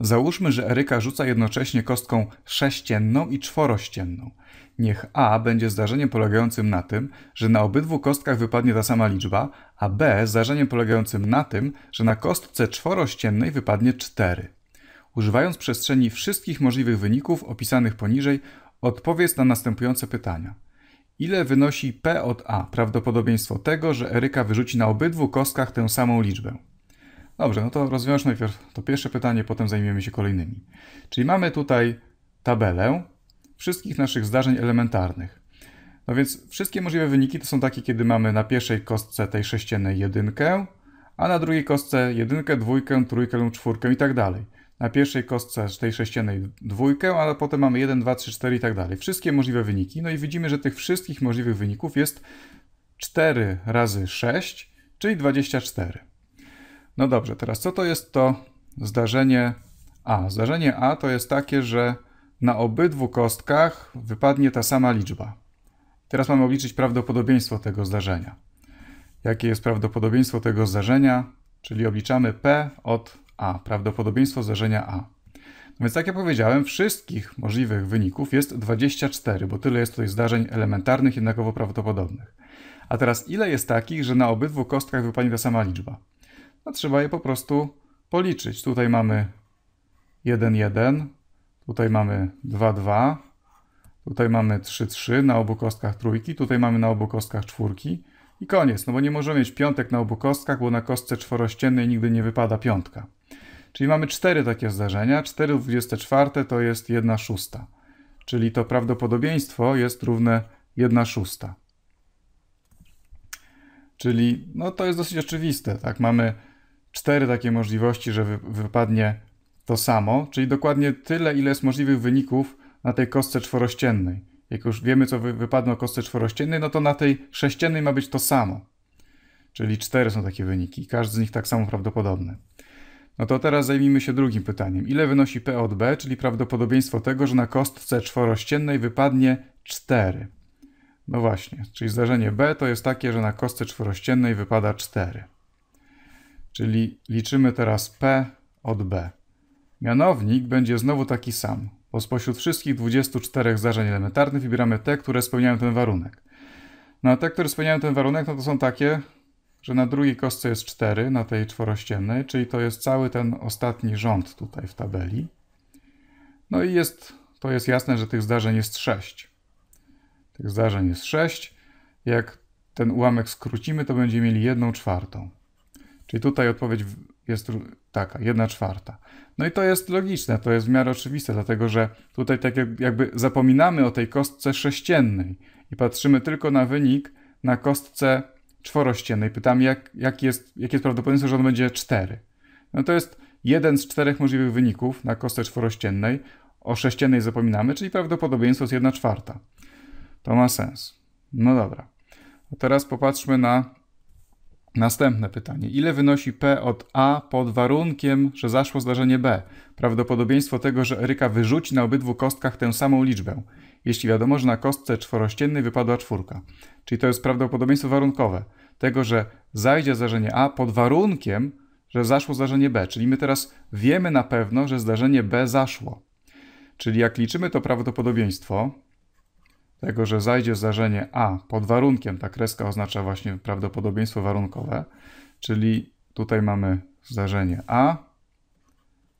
Załóżmy, że Eryka rzuca jednocześnie kostką sześcienną i czworościenną. Niech A będzie zdarzeniem polegającym na tym, że na obydwu kostkach wypadnie ta sama liczba, a B zdarzeniem polegającym na tym, że na kostce czworościennej wypadnie 4. Używając przestrzeni wszystkich możliwych wyników opisanych poniżej, odpowiedz na następujące pytania. Ile wynosi P od A prawdopodobieństwo tego, że Eryka wyrzuci na obydwu kostkach tę samą liczbę? Dobrze, no to rozwiążmy najpierw to pierwsze pytanie, potem zajmiemy się kolejnymi. Czyli mamy tutaj tabelę wszystkich naszych zdarzeń elementarnych. No więc wszystkie możliwe wyniki to są takie, kiedy mamy na pierwszej kostce tej sześciennej jedynkę, a na drugiej kostce jedynkę, dwójkę, trójkę lub czwórkę i tak dalej. Na pierwszej kostce tej sześciennej dwójkę, a potem mamy 1, 2, 3, 4 i tak dalej. Wszystkie możliwe wyniki. No i widzimy, że tych wszystkich możliwych wyników jest 4 razy 6, czyli 24. No dobrze, teraz co to jest to zdarzenie A? Zdarzenie A to jest takie, że na obydwu kostkach wypadnie ta sama liczba. Teraz mamy obliczyć prawdopodobieństwo tego zdarzenia. Jakie jest prawdopodobieństwo tego zdarzenia? Czyli obliczamy P od A, prawdopodobieństwo zdarzenia A. No więc tak jak powiedziałem, wszystkich możliwych wyników jest 24, bo tyle jest tutaj zdarzeń elementarnych, jednakowo prawdopodobnych. A teraz ile jest takich, że na obydwu kostkach wypadnie ta sama liczba? a no, trzeba je po prostu policzyć. Tutaj mamy 1, 1, tutaj mamy 2, 2, tutaj mamy 3, 3 na obu kostkach trójki, tutaj mamy na obu kostkach czwórki i koniec, no bo nie możemy mieć piątek na obu kostkach, bo na kostce czworościennej nigdy nie wypada piątka. Czyli mamy cztery takie zdarzenia, 4 24 to jest 1 szósta, czyli to prawdopodobieństwo jest równe 1 szósta. Czyli no, to jest dosyć oczywiste, tak? Mamy cztery takie możliwości, że wypadnie to samo, czyli dokładnie tyle, ile jest możliwych wyników na tej kostce czworościennej. Jak już wiemy, co wypadło na kostce czworościennej, no to na tej sześciennej ma być to samo. Czyli cztery są takie wyniki, każdy z nich tak samo prawdopodobny. No to teraz zajmijmy się drugim pytaniem. Ile wynosi P od B, czyli prawdopodobieństwo tego, że na kostce czworościennej wypadnie 4? No właśnie, czyli zdarzenie B to jest takie, że na kostce czworościennej wypada 4. Czyli liczymy teraz P od B. Mianownik będzie znowu taki sam. Bo spośród wszystkich 24 zdarzeń elementarnych wybieramy te, które spełniają ten warunek. No a te, które spełniają ten warunek, no to są takie, że na drugiej kostce jest 4, na tej czworościennej, czyli to jest cały ten ostatni rząd tutaj w tabeli. No i jest, to jest jasne, że tych zdarzeń jest 6. Tych zdarzeń jest 6. Jak ten ułamek skrócimy, to będziemy mieli 1 czwartą. Czyli tutaj odpowiedź jest taka, jedna czwarta. No i to jest logiczne, to jest w miarę oczywiste, dlatego że tutaj tak jakby zapominamy o tej kostce sześciennej i patrzymy tylko na wynik na kostce czworościennej. Pytamy, jak, jak jest, jakie jest prawdopodobieństwo, że on będzie cztery No to jest jeden z czterech możliwych wyników na kostce czworościennej. O sześciennej zapominamy, czyli prawdopodobieństwo jest 1 czwarta. To ma sens. No dobra. A teraz popatrzmy na Następne pytanie. Ile wynosi P od A pod warunkiem, że zaszło zdarzenie B? Prawdopodobieństwo tego, że Eryka wyrzuci na obydwu kostkach tę samą liczbę. Jeśli wiadomo, że na kostce czworościennej wypadła czwórka. Czyli to jest prawdopodobieństwo warunkowe tego, że zajdzie zdarzenie A pod warunkiem, że zaszło zdarzenie B. Czyli my teraz wiemy na pewno, że zdarzenie B zaszło. Czyli jak liczymy to prawdopodobieństwo, tego, że zajdzie zdarzenie A pod warunkiem, ta kreska oznacza właśnie prawdopodobieństwo warunkowe, czyli tutaj mamy zdarzenie A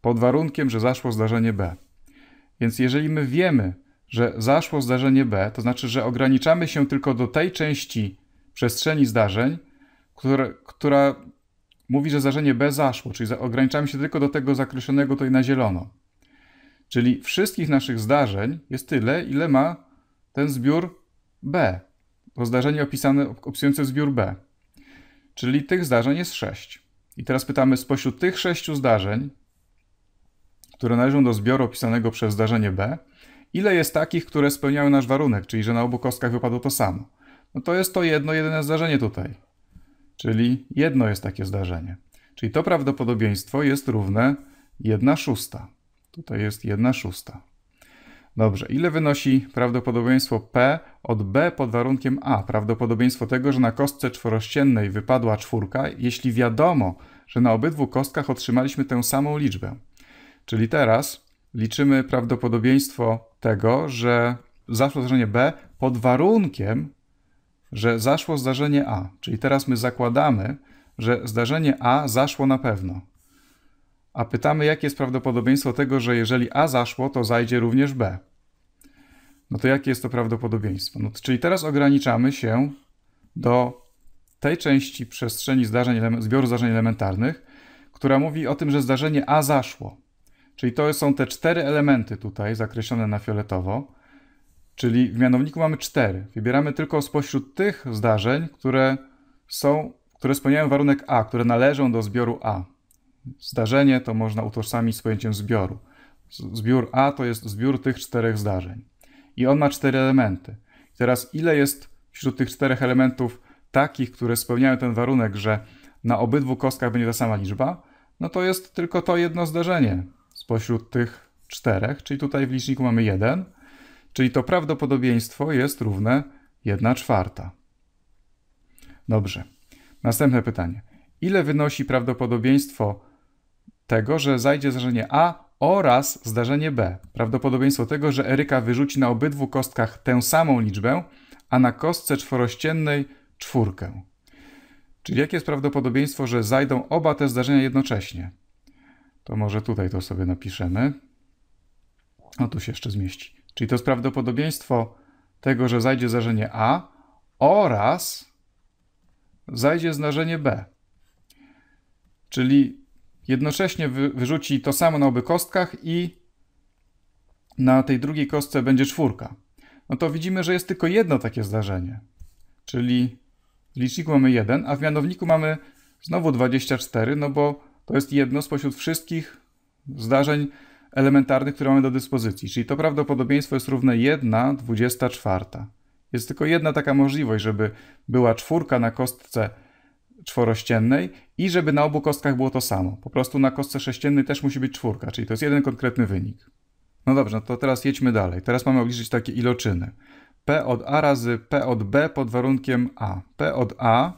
pod warunkiem, że zaszło zdarzenie B. Więc jeżeli my wiemy, że zaszło zdarzenie B, to znaczy, że ograniczamy się tylko do tej części przestrzeni zdarzeń, która mówi, że zdarzenie B zaszło, czyli ograniczamy się tylko do tego zakreślonego tutaj na zielono. Czyli wszystkich naszych zdarzeń jest tyle, ile ma ten zbiór B, to zdarzenie opisane, opisujące zbiór B. Czyli tych zdarzeń jest 6. I teraz pytamy, spośród tych sześciu zdarzeń, które należą do zbioru opisanego przez zdarzenie B, ile jest takich, które spełniały nasz warunek, czyli że na obu kostkach wypadło to samo. No to jest to jedno, jedyne zdarzenie tutaj. Czyli jedno jest takie zdarzenie. Czyli to prawdopodobieństwo jest równe 1 szósta. Tutaj jest 1 szósta. Dobrze, ile wynosi prawdopodobieństwo P od B pod warunkiem A? Prawdopodobieństwo tego, że na kostce czworościennej wypadła czwórka, jeśli wiadomo, że na obydwu kostkach otrzymaliśmy tę samą liczbę. Czyli teraz liczymy prawdopodobieństwo tego, że zaszło zdarzenie B pod warunkiem, że zaszło zdarzenie A. Czyli teraz my zakładamy, że zdarzenie A zaszło na pewno. A pytamy, jakie jest prawdopodobieństwo tego, że jeżeli A zaszło, to zajdzie również B no to jakie jest to prawdopodobieństwo? No, czyli teraz ograniczamy się do tej części przestrzeni zdarzeń, zbioru zdarzeń elementarnych, która mówi o tym, że zdarzenie A zaszło. Czyli to są te cztery elementy tutaj zakreślone na fioletowo, czyli w mianowniku mamy cztery. Wybieramy tylko spośród tych zdarzeń, które są, które spełniają warunek A, które należą do zbioru A. Zdarzenie to można utożsamić z pojęciem zbioru. Zbiór A to jest zbiór tych czterech zdarzeń i on ma cztery elementy. teraz ile jest wśród tych czterech elementów takich, które spełniają ten warunek, że na obydwu kostkach będzie ta sama liczba, no to jest tylko to jedno zdarzenie spośród tych czterech, czyli tutaj w liczniku mamy 1, czyli to prawdopodobieństwo jest równe 1 czwarta. Dobrze. Następne pytanie. Ile wynosi prawdopodobieństwo tego, że zajdzie zdarzenie A oraz zdarzenie B, prawdopodobieństwo tego, że Eryka wyrzuci na obydwu kostkach tę samą liczbę, a na kostce czworościennej czwórkę. Czyli jakie jest prawdopodobieństwo, że zajdą oba te zdarzenia jednocześnie? To może tutaj to sobie napiszemy. O, tu się jeszcze zmieści. Czyli to jest prawdopodobieństwo tego, że zajdzie zdarzenie A oraz zajdzie zdarzenie B. Czyli jednocześnie wy, wyrzuci to samo na obu kostkach i na tej drugiej kostce będzie czwórka. No to widzimy, że jest tylko jedno takie zdarzenie. Czyli w liczniku mamy 1, a w mianowniku mamy znowu 24, no bo to jest jedno spośród wszystkich zdarzeń elementarnych, które mamy do dyspozycji. Czyli to prawdopodobieństwo jest równe 1 24. Jest tylko jedna taka możliwość, żeby była czwórka na kostce czworościennej i żeby na obu kostkach było to samo. Po prostu na kostce sześciennej też musi być czwórka, czyli to jest jeden konkretny wynik. No dobrze, no to teraz jedźmy dalej. Teraz mamy obliczyć takie iloczyny. P od A razy P od B pod warunkiem A. P od A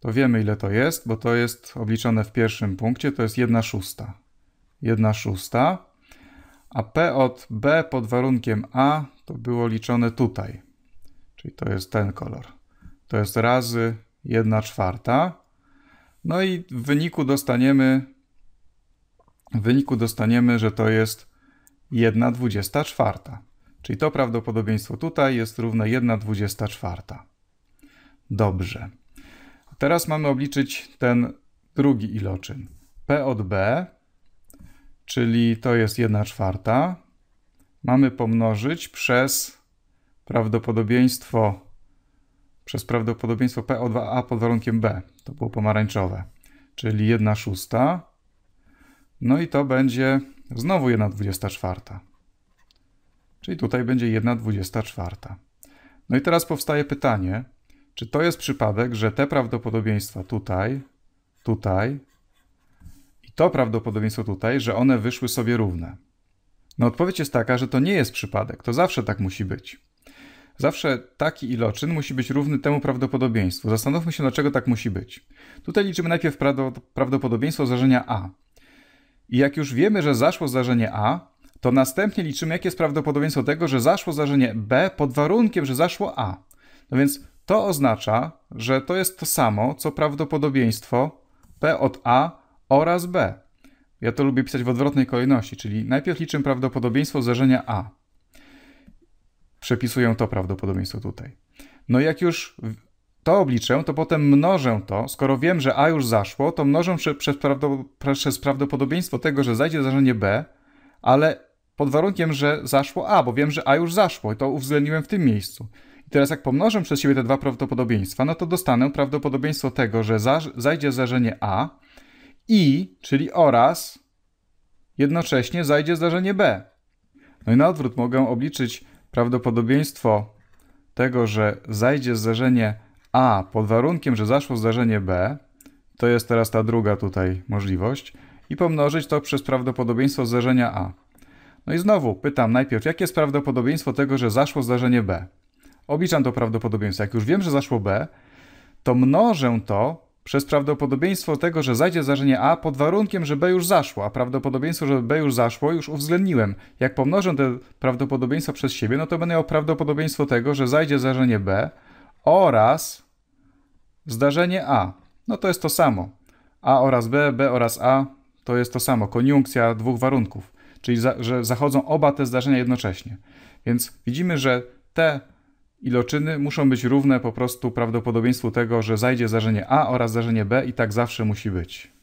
to wiemy ile to jest, bo to jest obliczone w pierwszym punkcie, to jest 1 szósta. 1 szósta. A P od B pod warunkiem A to było liczone tutaj. Czyli to jest ten kolor. To jest razy 1 czwarta. No i w wyniku dostaniemy, w wyniku dostaniemy, że to jest 1 24. Czyli to prawdopodobieństwo tutaj jest równe 1 24. Dobrze. Teraz mamy obliczyć ten drugi iloczyn. P od B, czyli to jest 1 czwarta. Mamy pomnożyć przez prawdopodobieństwo przez prawdopodobieństwo P o 2A pod warunkiem B. To było pomarańczowe, czyli 1 szósta. No i to będzie znowu 1 24. Czyli tutaj będzie 1 24. No i teraz powstaje pytanie, czy to jest przypadek, że te prawdopodobieństwa tutaj, tutaj i to prawdopodobieństwo tutaj, że one wyszły sobie równe? No odpowiedź jest taka, że to nie jest przypadek, to zawsze tak musi być. Zawsze taki iloczyn musi być równy temu prawdopodobieństwu. Zastanówmy się, dlaczego no tak musi być. Tutaj liczymy najpierw prawdopodobieństwo zdarzenia A. I jak już wiemy, że zaszło zdarzenie A, to następnie liczymy, jakie jest prawdopodobieństwo tego, że zaszło zdarzenie B pod warunkiem, że zaszło A. No więc to oznacza, że to jest to samo, co prawdopodobieństwo P od A oraz B. Ja to lubię pisać w odwrotnej kolejności, czyli najpierw liczymy prawdopodobieństwo zdarzenia A przepisuję to prawdopodobieństwo tutaj. No jak już to obliczę, to potem mnożę to, skoro wiem, że A już zaszło, to mnożę przez, prawdopodobieństwo tego, że zajdzie zdarzenie B, ale pod warunkiem, że zaszło A, bo wiem, że A już zaszło i to uwzględniłem w tym miejscu. I teraz jak pomnożę przez siebie te dwa prawdopodobieństwa, no to dostanę prawdopodobieństwo tego, że zajdzie zdarzenie A i, czyli oraz, jednocześnie zajdzie zdarzenie B. No i na odwrót mogę obliczyć prawdopodobieństwo tego, że zajdzie zdarzenie A pod warunkiem, że zaszło zdarzenie B, to jest teraz ta druga tutaj możliwość, i pomnożyć to przez prawdopodobieństwo zdarzenia A. No i znowu pytam najpierw, jakie jest prawdopodobieństwo tego, że zaszło zdarzenie B? Obliczam to prawdopodobieństwo. Jak już wiem, że zaszło B, to mnożę to przez prawdopodobieństwo tego, że zajdzie zdarzenie A pod warunkiem, że B już zaszło, a prawdopodobieństwo, że B już zaszło już uwzględniłem. Jak pomnożę te prawdopodobieństwa przez siebie, no to będę miał prawdopodobieństwo tego, że zajdzie zdarzenie B oraz zdarzenie A. No to jest to samo. A oraz B, B oraz A to jest to samo. Koniunkcja dwóch warunków, czyli za, że zachodzą oba te zdarzenia jednocześnie. Więc widzimy, że te Iloczyny muszą być równe po prostu prawdopodobieństwu tego, że zajdzie zdarzenie A oraz zdarzenie B i tak zawsze musi być.